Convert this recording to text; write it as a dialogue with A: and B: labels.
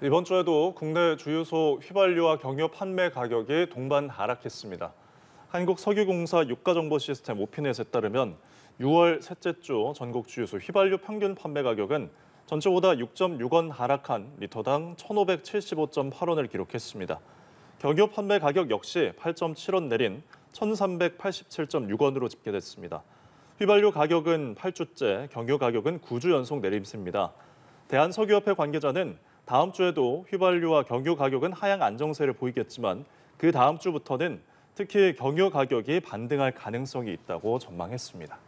A: 이번 주에도 국내 주유소 휘발유와 경유 판매 가격이 동반 하락했습니다. 한국석유공사 유가정보시스템 오피넷에 따르면 6월 셋째 주 전국 주유소 휘발유 평균 판매 가격은 전체보다 6.6원 하락한 리터당 1,575.8원을 기록했습니다. 경유 판매 가격 역시 8.7원 내린 1,387.6원으로 집계됐습니다. 휘발유 가격은 8주째, 경유 가격은 9주 연속 내림세입니다. 대한석유협회 관계자는 다음 주에도 휘발유와 경유 가격은 하향 안정세를 보이겠지만 그 다음 주부터는 특히 경유 가격이 반등할 가능성이 있다고 전망했습니다.